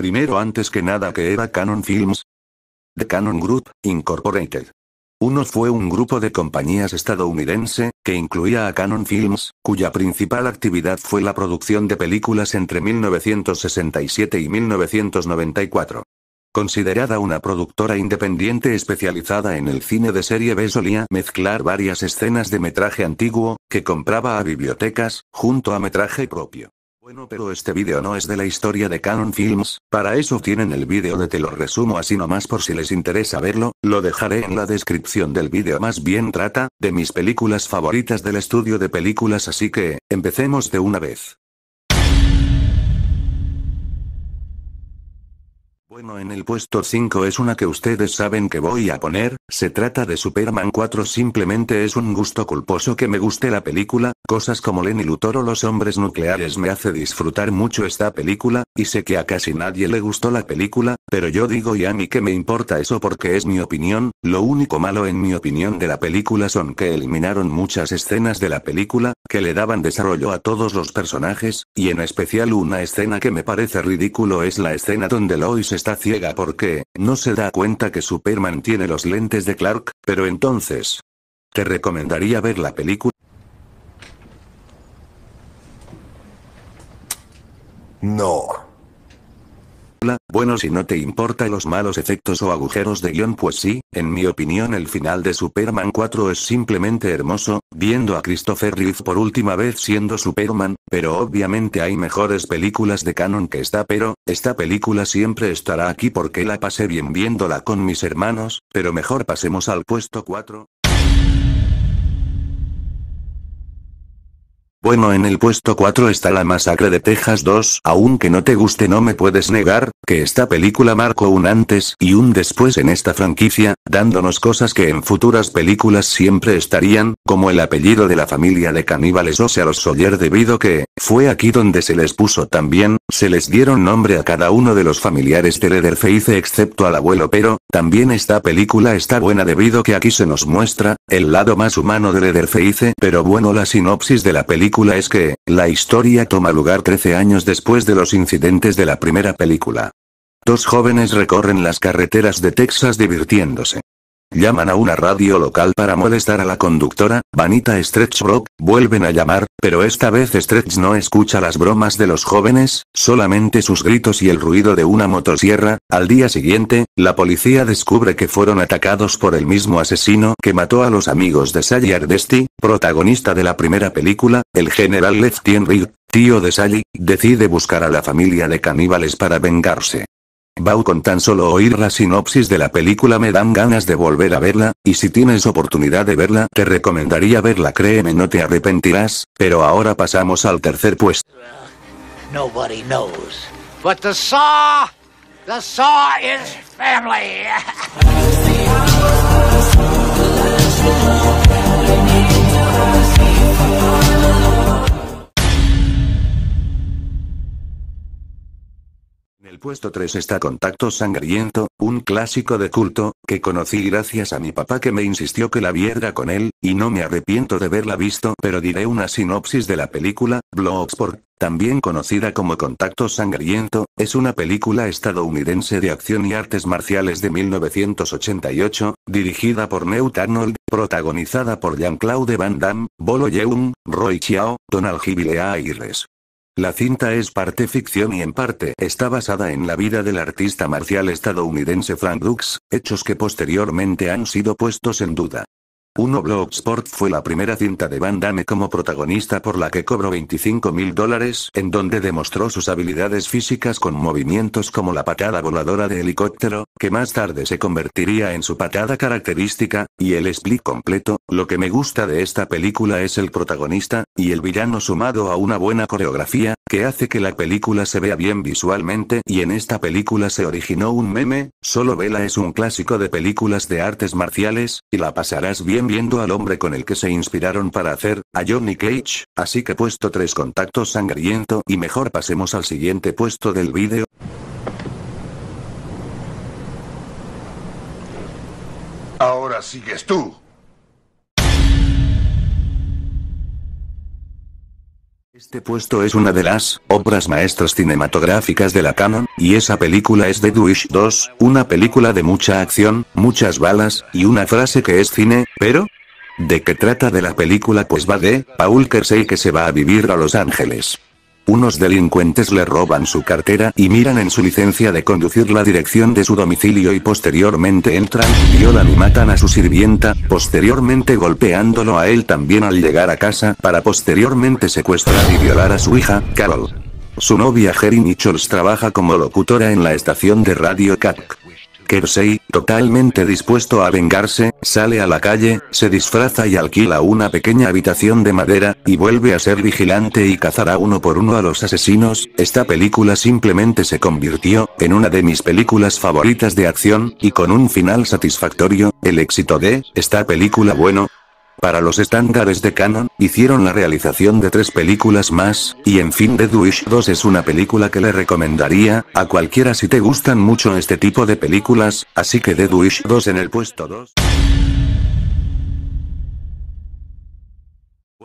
Primero antes que nada que era Canon Films. The Canon Group, Incorporated. Uno fue un grupo de compañías estadounidense, que incluía a Canon Films, cuya principal actividad fue la producción de películas entre 1967 y 1994. Considerada una productora independiente especializada en el cine de serie B solía mezclar varias escenas de metraje antiguo, que compraba a bibliotecas, junto a metraje propio. Bueno pero este vídeo no es de la historia de Canon Films, para eso tienen el vídeo de te lo resumo así nomás por si les interesa verlo, lo dejaré en la descripción del vídeo más bien trata, de mis películas favoritas del estudio de películas así que, empecemos de una vez. Bueno, en el puesto 5 es una que ustedes saben que voy a poner, se trata de Superman 4 simplemente es un gusto culposo que me guste la película, cosas como Lenny Luthor o los hombres nucleares me hace disfrutar mucho esta película, y sé que a casi nadie le gustó la película, pero yo digo y a mí que me importa eso porque es mi opinión, lo único malo en mi opinión de la película son que eliminaron muchas escenas de la película, que le daban desarrollo a todos los personajes, y en especial una escena que me parece ridículo es la escena donde Lois está ciega porque, no se da cuenta que Superman tiene los lentes de Clark, pero entonces... Te recomendaría ver la película. No. Bueno, si no te importa los malos efectos o agujeros de guión, pues sí, en mi opinión el final de Superman 4 es simplemente hermoso, viendo a Christopher Reeve por última vez siendo Superman, pero obviamente hay mejores películas de canon que esta, pero, esta película siempre estará aquí porque la pasé bien viéndola con mis hermanos, pero mejor pasemos al puesto 4. Bueno, en el puesto 4 está La Masacre de Texas 2, aunque no te guste no me puedes negar, que esta película marcó un antes y un después en esta franquicia, dándonos cosas que en futuras películas siempre estarían, como el apellido de la familia de caníbales o sea los Sawyer debido que, fue aquí donde se les puso también, se les dieron nombre a cada uno de los familiares de Lederfeice excepto al abuelo pero, también esta película está buena debido que aquí se nos muestra, el lado más humano de lederfeice pero bueno la sinopsis de la película es que, la historia toma lugar 13 años después de los incidentes de la primera película. Dos jóvenes recorren las carreteras de Texas divirtiéndose. Llaman a una radio local para molestar a la conductora, Vanita Stretchbrook, vuelven a llamar, pero esta vez Stretch no escucha las bromas de los jóvenes, solamente sus gritos y el ruido de una motosierra. Al día siguiente, la policía descubre que fueron atacados por el mismo asesino que mató a los amigos de Sally Ardesti, protagonista de la primera película, el general Lefty Henry, tío de Sally, decide buscar a la familia de caníbales para vengarse. Bau con tan solo oír la sinopsis de la película me dan ganas de volver a verla, y si tienes oportunidad de verla te recomendaría verla créeme no te arrepentirás, pero ahora pasamos al tercer puesto. Nobody knows. But the saw, the saw is family. puesto 3 está Contacto Sangriento, un clásico de culto, que conocí gracias a mi papá que me insistió que la viera con él, y no me arrepiento de verla visto, pero diré una sinopsis de la película, Bloodsport, también conocida como Contacto Sangriento, es una película estadounidense de acción y artes marciales de 1988, dirigida por Newt Arnold, protagonizada por Jean-Claude Van Damme, Bolo Yeung, Roy Chiao, Donald Gibilea Ayres, la cinta es parte ficción y en parte está basada en la vida del artista marcial estadounidense Frank Dux, hechos que posteriormente han sido puestos en duda. Uno Blog Sport fue la primera cinta de Van Damme como protagonista por la que cobró 25 mil dólares, en donde demostró sus habilidades físicas con movimientos como la patada voladora de helicóptero, que más tarde se convertiría en su patada característica, y el split completo, lo que me gusta de esta película es el protagonista, y el villano sumado a una buena coreografía, que hace que la película se vea bien visualmente y en esta película se originó un meme, solo Vela es un clásico de películas de artes marciales, y la pasarás bien viendo al hombre con el que se inspiraron para hacer, a Johnny Cage, así que puesto tres contactos sangriento y mejor pasemos al siguiente puesto del vídeo. Ahora sigues tú. Este puesto es una de las obras maestras cinematográficas de la canon, y esa película es The Wish 2, una película de mucha acción, muchas balas, y una frase que es cine, pero... ¿De qué trata de la película? Pues va de, Paul Kersey que se va a vivir a Los Ángeles. Unos delincuentes le roban su cartera y miran en su licencia de conducir la dirección de su domicilio y posteriormente entran, violan y matan a su sirvienta, posteriormente golpeándolo a él también al llegar a casa para posteriormente secuestrar y violar a su hija, Carol. Su novia Jerry Nichols trabaja como locutora en la estación de radio CAC. Kersey, totalmente dispuesto a vengarse, sale a la calle, se disfraza y alquila una pequeña habitación de madera, y vuelve a ser vigilante y cazará uno por uno a los asesinos. Esta película simplemente se convirtió en una de mis películas favoritas de acción, y con un final satisfactorio, el éxito de esta película bueno, para los estándares de Canon, hicieron la realización de tres películas más, y en fin Dead Wish 2 es una película que le recomendaría, a cualquiera si te gustan mucho este tipo de películas, así que Dead Wish 2 en el puesto 2.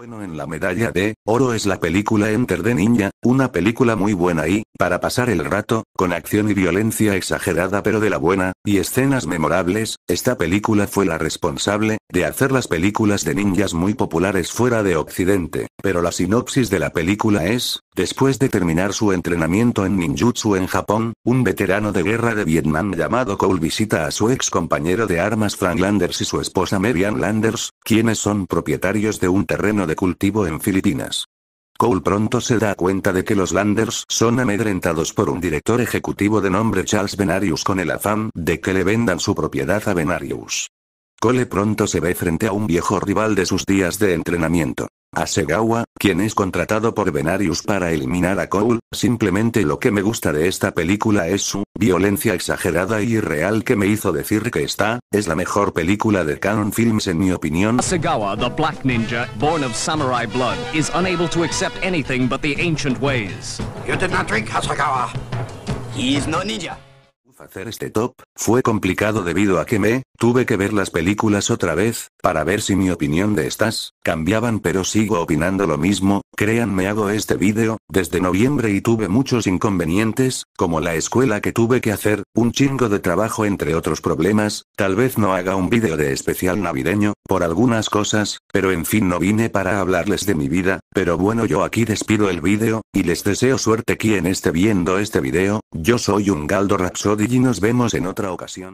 en la medalla de oro es la película Enter de Ninja, una película muy buena y, para pasar el rato, con acción y violencia exagerada pero de la buena, y escenas memorables, esta película fue la responsable de hacer las películas de ninjas muy populares fuera de Occidente, pero la sinopsis de la película es, después de terminar su entrenamiento en ninjutsu en Japón, un veterano de guerra de Vietnam llamado Cole visita a su ex compañero de armas Frank Landers y su esposa Marian Landers, quienes son propietarios de un terreno de cultivo en Filipinas. Cole pronto se da cuenta de que los Landers son amedrentados por un director ejecutivo de nombre Charles Benarius con el afán de que le vendan su propiedad a Benarius. Cole pronto se ve frente a un viejo rival de sus días de entrenamiento. A quien es contratado por Venarius para eliminar a Cole, simplemente lo que me gusta de esta película es su violencia exagerada y irreal que me hizo decir que está, es la mejor película de Canon Films en mi opinión. Segawa, the black ninja, born of samurai blood, is unable to accept anything but the ancient ways. You did not drink Hasegawa. He is no ninja. Hacer este top fue complicado debido a que me tuve que ver las películas otra vez para ver si mi opinión de estas cambiaban, pero sigo opinando lo mismo. Créanme, hago este vídeo desde noviembre y tuve muchos inconvenientes, como la escuela que tuve que hacer, un chingo de trabajo entre otros problemas. Tal vez no haga un vídeo de especial navideño por algunas cosas, pero en fin, no vine para hablarles de mi vida. Pero bueno, yo aquí despido el vídeo y les deseo suerte quien esté viendo este vídeo. Yo soy un Galdo Rhapsody y nos vemos en otra ocasión.